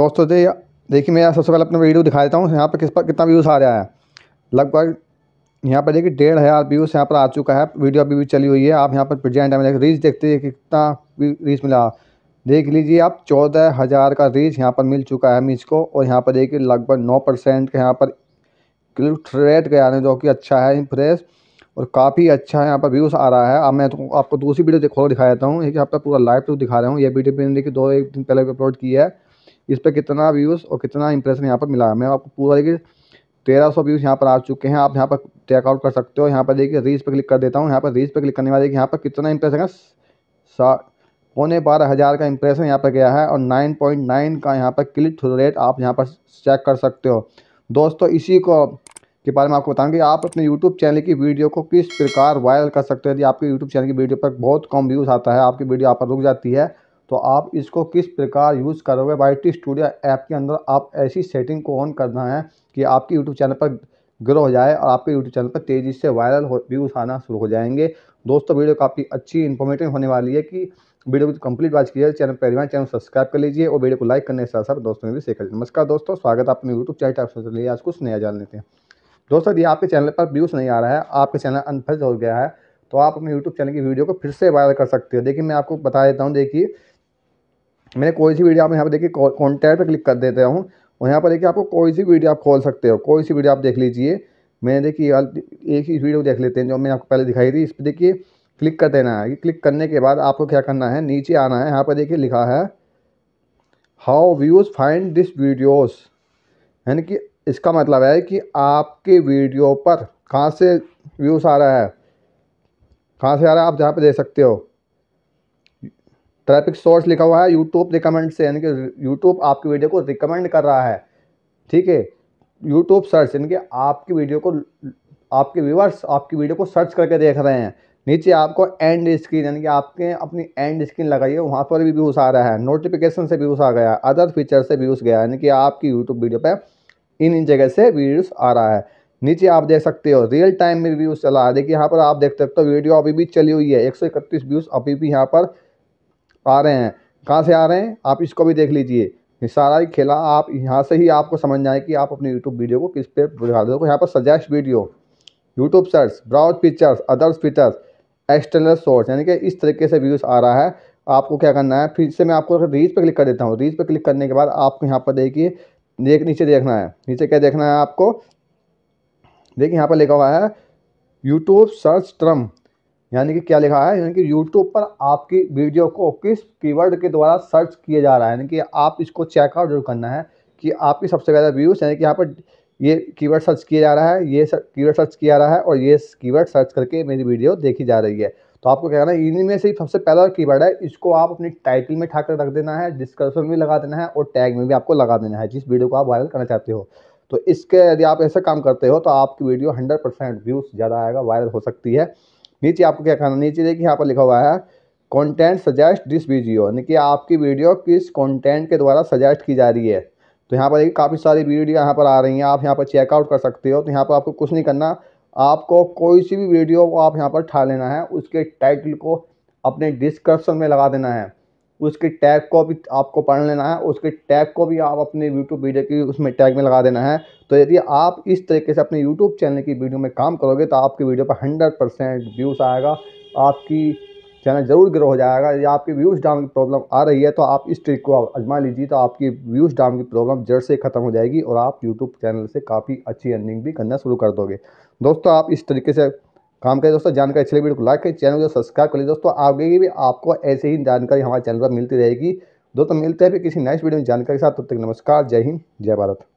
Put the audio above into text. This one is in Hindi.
दोस्तों जी देखिए मैं यहाँ सबसे पहले अपना वीडियो दिखा देता हूँ यहाँ पर किस पर कितना व्यूज़ आ रहा है लगभग यहाँ पर देखिए डेढ़ हज़ार व्यूज़ यहाँ पर आ चुका है वीडियो अभी भी चली हुई है आप यहाँ पर प्रेजेंट टाइम रीच देखते हैं कि कितना रीच मिला देख लीजिए आप चौदह हज़ार का रीच यहाँ पर मिल चुका है को और यहाँ पर देखिए लगभग नौ परसेंट का यहाँ पर क्लिक रेट गया है जो कि अच्छा है इम्प्रेस और काफ़ी अच्छा यहाँ पर व्यूज़ आ रहा है अब मैं तो आपको दूसरी वीडियो देखो दिखा देता हूँ ये पर पूरा लाइव तो दिखा रहा हूँ ये वीडियो मैंने देखिए दो एक दिन पहले अपलोड की है इस पर कितना व्यूज़ और कितना इंप्रेशन यहाँ पर मिला मैं आपको पूरा देखिए तेरह सौ व्यूज़ यहाँ पर आ चुके हैं आप यहाँ पर चेकआउट कर सकते हो यहाँ पर देखिए रील्स पर क्लिक कर देता हूँ यहाँ पर रील्स पर क्लिक करने वाले यहाँ पर कितना इंप्रेशन है सा पौने बारह हज़ार का इंप्रेशन यहाँ पर गया है और नाइन पॉइंट नाइन का यहाँ पर क्लिक थ्रू रेट आप यहाँ पर चेक कर सकते हो दोस्तों इसी को के बारे में आपको बताऊँगी आप अपने यूट्यूब चैनल की वीडियो को किस प्रकार वायरल कर सकते हो यदि आपके यूट्यूब चैनल की वीडियो पर बहुत कम व्यूज़ आता है आपकी वीडियो यहाँ पर रुक जाती है तो आप इसको किस प्रकार यूज़ करोगे वाई टी स्टूडियो ऐप के अंदर आप ऐसी सेटिंग को ऑन करना है कि आपके यूट्यूब चैनल पर ग्रो हो जाए और आपके यूट्यूब चैनल पर तेज़ी से वायरल व्यूज़ आना शुरू हो जाएंगे दोस्तों वीडियो काफ़ी अच्छी इन्फॉर्मेटिव होने वाली है कि वीडियो को कंप्लीट वाच कीजिए चैनल पर बार चैनल सब्सक्राइब कर लीजिए और वीडियो को लाइक करने के साथ साथ दोस्तों में भी शेयर लीजिए नमस्कार दोस्तों स्वागत है अपने यूट्यूब चैनल टाइप से आज कुछ नया जान लेते हैं दोस्तों यदि आपके चैनल पर व्यूज़ नहीं आ रहा है आपके चैनल अनफ्रेज हो गया है तो आप अपने यूट्यूब चैनल की वीडियो को फिर से वायरल कर सकते हो देखिए मैं आपको बता देता हूँ देखिए मैंने कोई सी वीडियो आप यहाँ पर देखिए कॉन्टैक्ट पर क्लिक कर देता हूँ और यहाँ पर देखिए आपको कोई सी वीडियो आप खोल सकते हो कोई सी वीडियो आप देख लीजिए मैंने देखिए एक ही वीडियो देख लेते हैं जो मैंने आपको पहले दिखाई थी इस पर देखिए क्लिक कर देना है क्लिक करने के बाद आपको क्या करना है नीचे आना है यहाँ पर देखिए लिखा है how views find this videos यानी कि इसका मतलब है कि आपके वीडियो पर कहाँ से व्यूज़ आ रहा है कहाँ से आ रहा है आप जहाँ पर देख सकते हो ट्रैफिक सोर्स लिखा हुआ है यूट्यूब रिकमेंड से यानी कि यूट्यूब आपकी वीडियो को रिकमेंड कर रहा है ठीक है यूट्यूब सर्च यानी कि आपकी वीडियो को आपके व्यूवर्स आपकी वीडियो को सर्च करके देख रहे हैं नीचे आपको एंड स्क्रीन यानी कि आपके अपनी एंड स्क्रीन लगाइए वहाँ पर भी व्यूज़ आ रहा है नोटिफिकेशन से व्यूज़ आ गया अदर फीचर से व्यूज़ गया यानी कि आपकी यूट्यूब वीडियो पर इन इन जगह से व्यूज़ आ रहा है नीचे आप देख सकते हो रियल टाइम में व्यूज़ चला है देखिए यहाँ पर आप देख सकते हो वीडियो अभी भी चली हुई है एक व्यूज़ अभी भी यहाँ पर आ रहे हैं कहाँ से आ रहे हैं आप इसको भी देख लीजिए ये सारा ही खेला आप यहाँ से ही आपको समझ जाए कि आप अपने यूट्यूब वीडियो को किस पे बुझा दो यहाँ पर suggest video YouTube search browse pictures others features external source यानी कि इस तरीके से व्यूज़ आ रहा है आपको क्या करना है फिर से मैं आपको रीच पर क्लिक कर देता हूँ रीच पर क्लिक करने के बाद आपको यहाँ पर देखिए देख नीचे देखना है नीचे क्या देखना है आपको देखिए यहाँ पर लिखा हुआ है यूट्यूब सर्च ट्रम यानी कि क्या लिखा है यानी कि यूट्यूब पर आपकी वीडियो को किस कीवर्ड के द्वारा सर्च किया जा रहा है यानी कि आप इसको चेकआउट जरूर करना है कि आपकी सबसे ज़्यादा व्यूज़ यानी कि यहाँ पर ये कीवर्ड सर्च किया जा रहा है ये कीवर्ड सर्च किया जा रहा है और ये कीवर्ड सर्च करके मेरी वीडियो देखी जा रही है तो आपको क्या करना है इन्हीं में से सबसे पहला कीवर्ड है इसको आप अपनी टाइटल में ठाकर रख देना है डिस्क्रिप्शन में भी लगा देना है और टैग में भी आपको लगा देना है जिस वीडियो को आप वायरल करना चाहते हो तो इसके यदि आप ऐसा काम करते हो तो आपकी वीडियो हंड्रेड परसेंट व्यूज़ ज़्यादा आएगा वायरल हो सकती है नीचे आपको क्या करना नीचे देखिए यहाँ पर लिखा हुआ है कंटेंट सजेस्ट दिस वीडियो यानी कि आपकी वीडियो किस कंटेंट के द्वारा सजेस्ट की जा रही है तो यहाँ पर देखिए काफ़ी सारी वीडियो यहाँ पर आ रही हैं आप यहाँ पर चेकआउट कर सकते हो तो यहाँ पर आपको कुछ नहीं करना आपको कोई सी भी वीडियो को आप यहाँ पर ठा लेना है उसके टाइटल को अपने डिस्क्रिप्शन में लगा देना है उसके टैग को भी आपको पढ़ लेना है उसके टैग को भी आप अपने यूट्यूब वीडियो की उसमें टैग में लगा देना है तो यदि आप इस तरीके से अपने यूट्यूब चैनल की वीडियो में काम करोगे तो आपकी वीडियो पर हंड्रेड परसेंट व्यूज़ आएगा आपकी चैनल ज़रूर ग्रो हो जाएगा यदि आपकी व्यूज़ डाउन की प्रॉब्लम आ रही है तो आप इस ट्रिक को आजमा लीजिए तो आपकी व्यूज़ डाउन की प्रॉब्लम जड़ से ख़त्म हो जाएगी और आप यूट्यूब चैनल से काफ़ी अच्छी अर्निंग भी करना शुरू कर दोगे दोस्तों आप इस तरीके से काम करें दोस्तों जानकारी अच्छी वीडियो को लाइक करें चैनल को सब्सक्राइब कर लीजिए दोस्तों आगे भी आपको ऐसे ही जानकारी हमारे चैनल पर मिलती रहेगी दोस्तों मिलते हैं फिर किसी नेक्स्ट वीडियो में जानकारी के साथ तब तक नमस्कार जय हिंद जय भारत